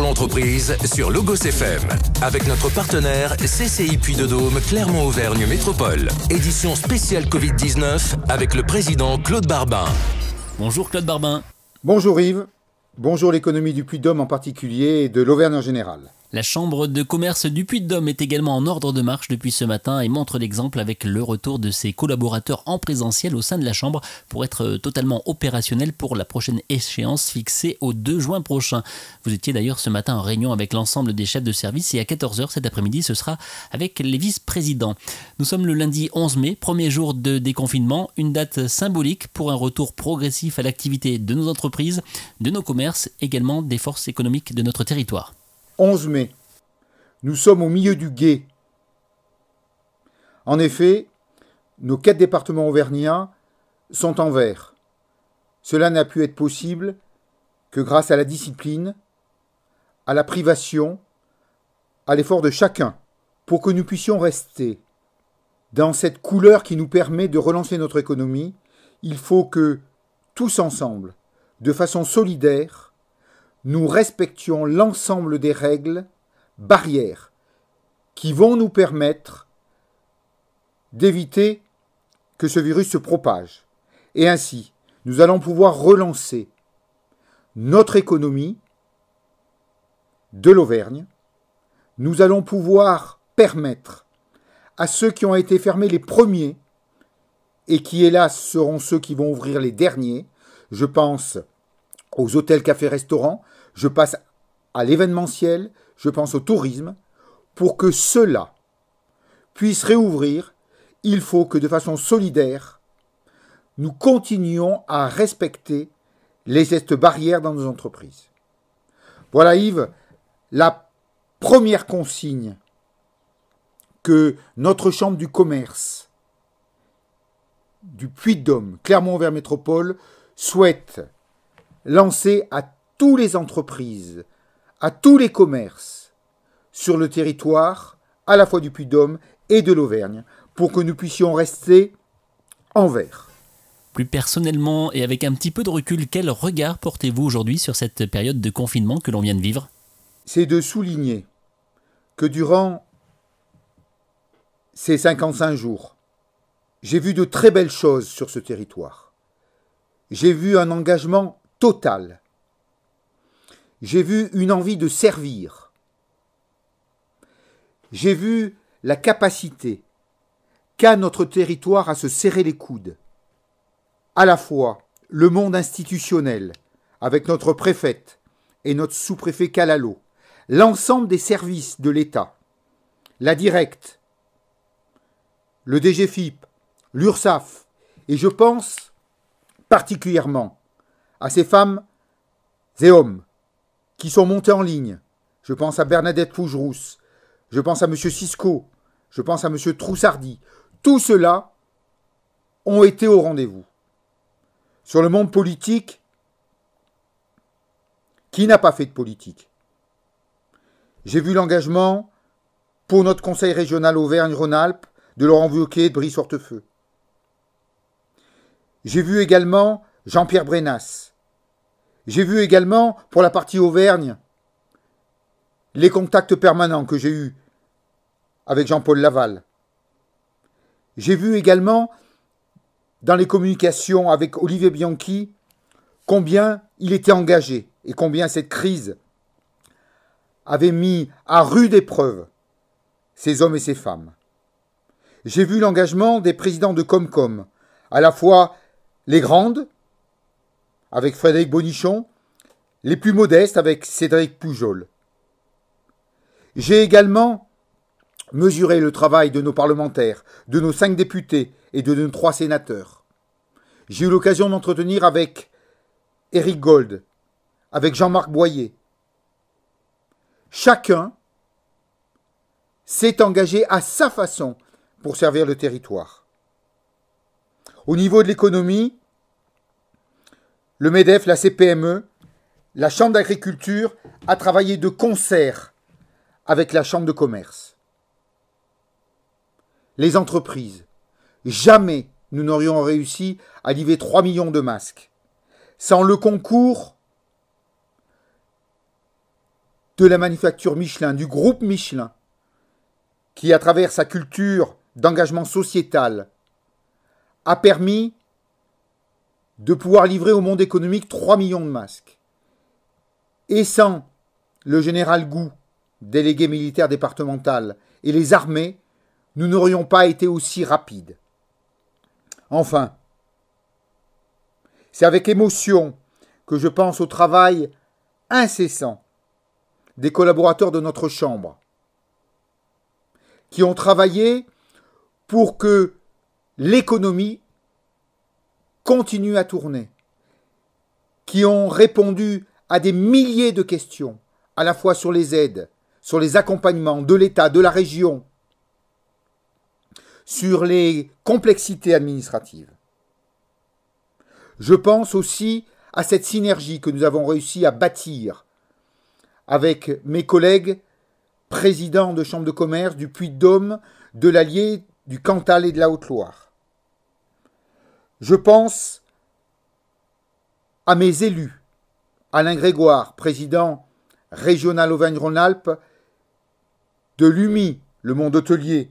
l'entreprise sur Logos FM avec notre partenaire CCI Puy de Dôme Clermont-Auvergne Métropole. Édition spéciale Covid-19 avec le président Claude Barbin. Bonjour Claude Barbin. Bonjour Yves. Bonjour l'économie du Puy-Dôme de en particulier et de l'Auvergne en général. La Chambre de commerce du Puy-de-Dôme est également en ordre de marche depuis ce matin et montre l'exemple avec le retour de ses collaborateurs en présentiel au sein de la Chambre pour être euh, totalement opérationnel pour la prochaine échéance fixée au 2 juin prochain. Vous étiez d'ailleurs ce matin en réunion avec l'ensemble des chefs de service et à 14h cet après-midi ce sera avec les vice-présidents. Nous sommes le lundi 11 mai, premier jour de déconfinement, une date symbolique pour un retour progressif à l'activité de nos entreprises, de nos commerces, également des forces économiques de notre territoire. 11 mai. Nous sommes au milieu du guet. En effet, nos quatre départements auvergnats sont en vert. Cela n'a pu être possible que grâce à la discipline, à la privation, à l'effort de chacun, pour que nous puissions rester dans cette couleur qui nous permet de relancer notre économie, il faut que, tous ensemble, de façon solidaire, nous respections l'ensemble des règles, barrières, qui vont nous permettre d'éviter que ce virus se propage. Et ainsi, nous allons pouvoir relancer notre économie de l'Auvergne. Nous allons pouvoir permettre à ceux qui ont été fermés les premiers et qui hélas seront ceux qui vont ouvrir les derniers, je pense aux hôtels, cafés, restaurants, je passe à l'événementiel, je pense au tourisme. Pour que cela puisse réouvrir, il faut que de façon solidaire, nous continuions à respecter les gestes barrières dans nos entreprises. Voilà Yves, la première consigne que notre chambre du commerce du Puy-de-Dôme, Clermont-Vert Métropole, souhaite lancer à tous les entreprises, à tous les commerces, sur le territoire à la fois du Puy-Dôme et de l'Auvergne, pour que nous puissions rester en vert. Plus personnellement et avec un petit peu de recul, quel regard portez-vous aujourd'hui sur cette période de confinement que l'on vient de vivre C'est de souligner que durant ces 55 jours, j'ai vu de très belles choses sur ce territoire. J'ai vu un engagement total j'ai vu une envie de servir. J'ai vu la capacité qu'a notre territoire à se serrer les coudes. À la fois le monde institutionnel, avec notre préfète et notre sous-préfet Kalalo, l'ensemble des services de l'État, la directe, le DGFIP, l'URSAF, et je pense particulièrement à ces femmes et hommes qui sont montés en ligne. Je pense à Bernadette Fougerousse, je pense à M. Cisco, je pense à M. Troussardi. Tous ceux-là ont été au rendez-vous. Sur le monde politique, qui n'a pas fait de politique J'ai vu l'engagement pour notre conseil régional Auvergne-Rhône-Alpes de Laurent Wauquiez de Brice Hortefeux. J'ai vu également Jean-Pierre Brenas, j'ai vu également, pour la partie Auvergne, les contacts permanents que j'ai eus avec Jean-Paul Laval. J'ai vu également, dans les communications avec Olivier Bianchi, combien il était engagé et combien cette crise avait mis à rude épreuve ces hommes et ces femmes. J'ai vu l'engagement des présidents de Comcom, à la fois les grandes avec Frédéric Bonichon, les plus modestes avec Cédric Poujol. J'ai également mesuré le travail de nos parlementaires, de nos cinq députés et de nos trois sénateurs. J'ai eu l'occasion d'entretenir avec Éric Gold, avec Jean-Marc Boyer. Chacun s'est engagé à sa façon pour servir le territoire. Au niveau de l'économie, le MEDEF, la CPME, la Chambre d'agriculture a travaillé de concert avec la Chambre de commerce. Les entreprises, jamais nous n'aurions réussi à livrer 3 millions de masques sans le concours de la manufacture Michelin, du groupe Michelin, qui, à travers sa culture d'engagement sociétal, a permis de pouvoir livrer au monde économique 3 millions de masques. Et sans le général Gou, délégué militaire départemental, et les armées, nous n'aurions pas été aussi rapides. Enfin, c'est avec émotion que je pense au travail incessant des collaborateurs de notre Chambre, qui ont travaillé pour que l'économie continuent à tourner, qui ont répondu à des milliers de questions, à la fois sur les aides, sur les accompagnements de l'État, de la région, sur les complexités administratives. Je pense aussi à cette synergie que nous avons réussi à bâtir avec mes collègues présidents de chambre de commerce du Puy-de-Dôme, de l'Allier, du Cantal et de la Haute-Loire. Je pense à mes élus, Alain Grégoire, président régional Auvergne-Rhône-Alpes, de l'UMI, le monde hôtelier.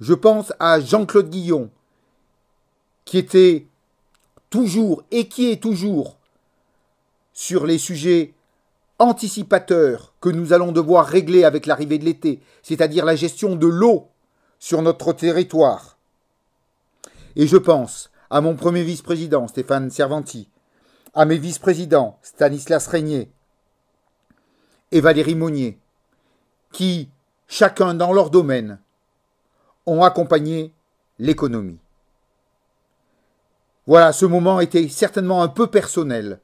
Je pense à Jean-Claude Guillon, qui était toujours et qui est toujours sur les sujets anticipateurs que nous allons devoir régler avec l'arrivée de l'été, c'est-à-dire la gestion de l'eau sur notre territoire. Et je pense à mon premier vice-président, Stéphane Servanti, à mes vice-présidents, Stanislas Régnier et Valérie Monnier, qui, chacun dans leur domaine, ont accompagné l'économie. Voilà, ce moment était certainement un peu personnel,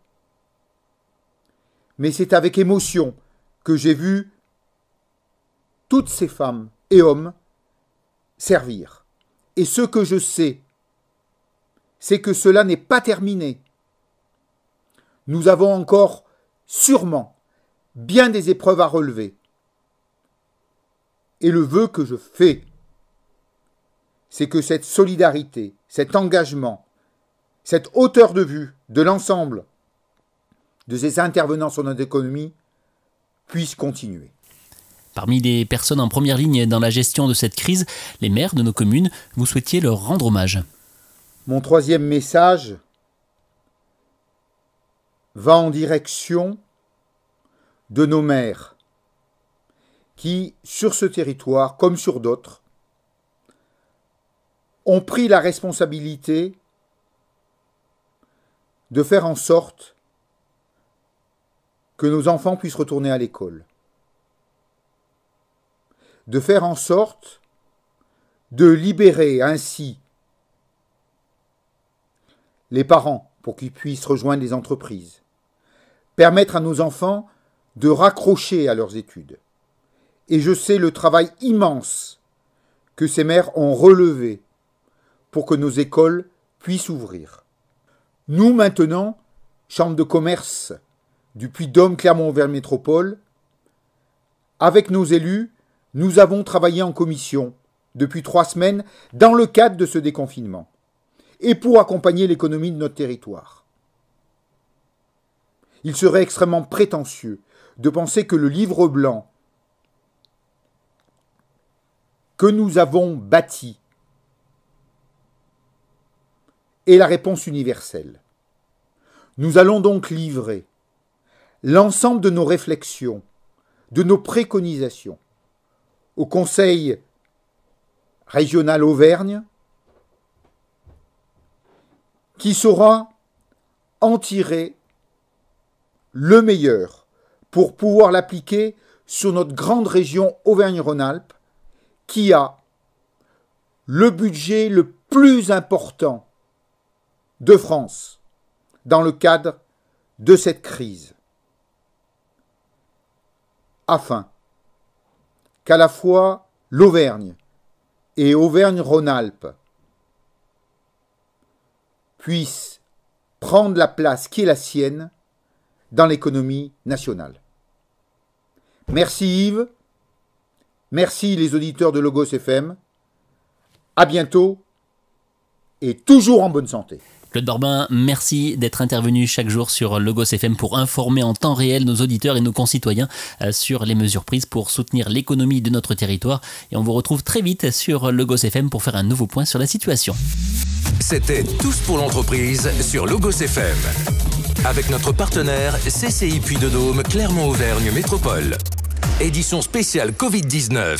mais c'est avec émotion que j'ai vu toutes ces femmes et hommes servir. Et ce que je sais c'est que cela n'est pas terminé. Nous avons encore, sûrement, bien des épreuves à relever. Et le vœu que je fais, c'est que cette solidarité, cet engagement, cette hauteur de vue de l'ensemble de ces intervenants sur notre économie puisse continuer. Parmi les personnes en première ligne dans la gestion de cette crise, les maires de nos communes, vous souhaitiez leur rendre hommage. Mon troisième message va en direction de nos mères qui, sur ce territoire comme sur d'autres, ont pris la responsabilité de faire en sorte que nos enfants puissent retourner à l'école, de faire en sorte de libérer ainsi les parents pour qu'ils puissent rejoindre les entreprises, permettre à nos enfants de raccrocher à leurs études. Et je sais le travail immense que ces mères ont relevé pour que nos écoles puissent ouvrir. Nous, maintenant, Chambre de commerce du Puy-Dôme clermont vers Métropole, avec nos élus, nous avons travaillé en commission depuis trois semaines dans le cadre de ce déconfinement et pour accompagner l'économie de notre territoire. Il serait extrêmement prétentieux de penser que le livre blanc que nous avons bâti est la réponse universelle. Nous allons donc livrer l'ensemble de nos réflexions, de nos préconisations au Conseil régional Auvergne, qui saura en tirer le meilleur pour pouvoir l'appliquer sur notre grande région Auvergne-Rhône-Alpes, qui a le budget le plus important de France dans le cadre de cette crise, afin qu'à la fois l'Auvergne et Auvergne-Rhône-Alpes puisse prendre la place qui est la sienne dans l'économie nationale. Merci Yves, merci les auditeurs de Logos FM, à bientôt et toujours en bonne santé. Claude Dorbin, merci d'être intervenu chaque jour sur Logos FM pour informer en temps réel nos auditeurs et nos concitoyens euh, sur les mesures prises pour soutenir l'économie de notre territoire. Et on vous retrouve très vite sur Logos FM pour faire un nouveau point sur la situation. C'était Tous pour l'entreprise sur Logos FM. Avec notre partenaire CCI Puy de Dôme Clermont-Auvergne Métropole. Édition spéciale Covid-19.